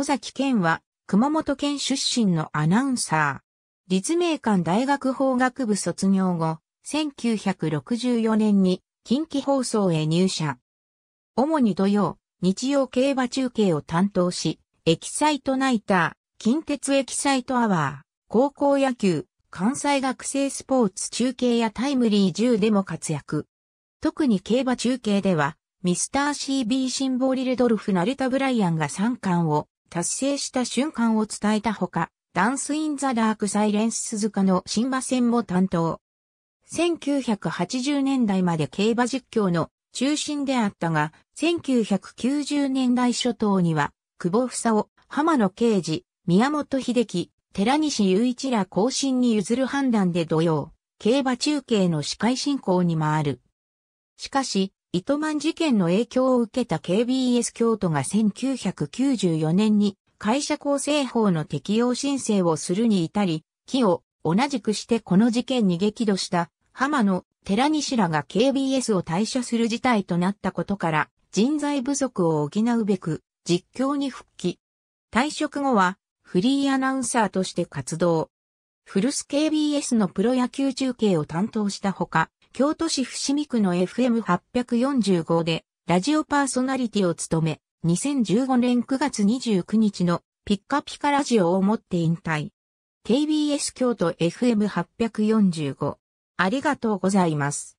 尾崎健は、熊本県出身のアナウンサー。立命館大学法学部卒業後、1964年に近畿放送へ入社。主に土曜、日曜競馬中継を担当し、エキサイトナイター、近鉄エキサイトアワー、高校野球、関西学生スポーツ中継やタイムリー10でも活躍。特に競馬中継では、ミスター CB シンボリルドルフ・ナルタ・ブライアンが3冠を達成した瞬間を伝えたほか、ダンス・イン・ザ・ダーク・サイレンス・鈴鹿の新馬戦も担当。1980年代まで競馬実況の中心であったが、1990年代初頭には、久保房を浜野啓治、宮本秀樹、寺西雄一ら後進に譲る判断で土曜、競馬中継の司会進行に回る。しかし、糸満事件の影響を受けた KBS 京都が1994年に会社構成法の適用申請をするに至り、木を同じくしてこの事件に激怒した浜野寺西らが KBS を退社する事態となったことから人材不足を補うべく実況に復帰。退職後はフリーアナウンサーとして活動。古巣 KBS のプロ野球中継を担当したほか、京都市伏見区の FM845 で、ラジオパーソナリティを務め、2015年9月29日のピッカピカラジオをもって引退。KBS 京都 FM845。ありがとうございます。